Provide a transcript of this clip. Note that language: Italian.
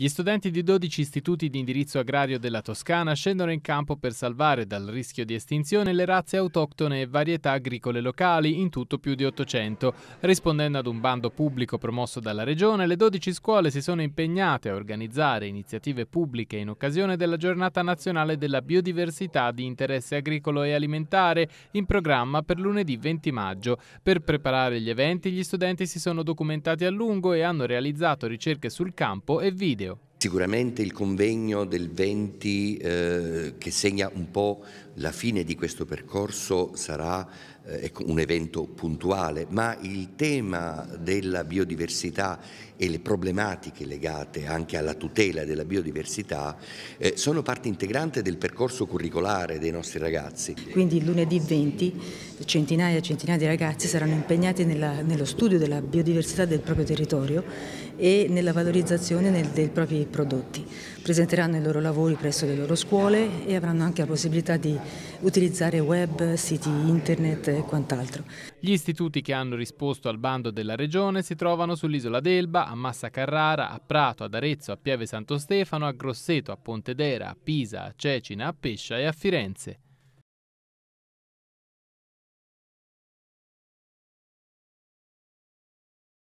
Gli studenti di 12 istituti di indirizzo agrario della Toscana scendono in campo per salvare dal rischio di estinzione le razze autoctone e varietà agricole locali, in tutto più di 800. Rispondendo ad un bando pubblico promosso dalla Regione, le 12 scuole si sono impegnate a organizzare iniziative pubbliche in occasione della Giornata Nazionale della Biodiversità di interesse agricolo e alimentare, in programma per lunedì 20 maggio. Per preparare gli eventi, gli studenti si sono documentati a lungo e hanno realizzato ricerche sul campo e video. Sicuramente il convegno del 20 eh, che segna un po' la fine di questo percorso sarà eh, un evento puntuale, ma il tema della biodiversità e le problematiche legate anche alla tutela della biodiversità eh, sono parte integrante del percorso curricolare dei nostri ragazzi. Quindi lunedì 20 centinaia e centinaia di ragazzi saranno impegnati nella, nello studio della biodiversità del proprio territorio e nella valorizzazione nel, dei propri prodotti. Presenteranno i loro lavori presso le loro scuole e avranno anche la possibilità di utilizzare web, siti internet, e quant'altro. Gli istituti che hanno risposto al bando della regione si trovano sull'isola d'Elba, a Massa Carrara, a Prato, ad Arezzo, a Pieve Santo Stefano, a Grosseto, a Pontedera, a Pisa, a Cecina, a Pescia e a Firenze.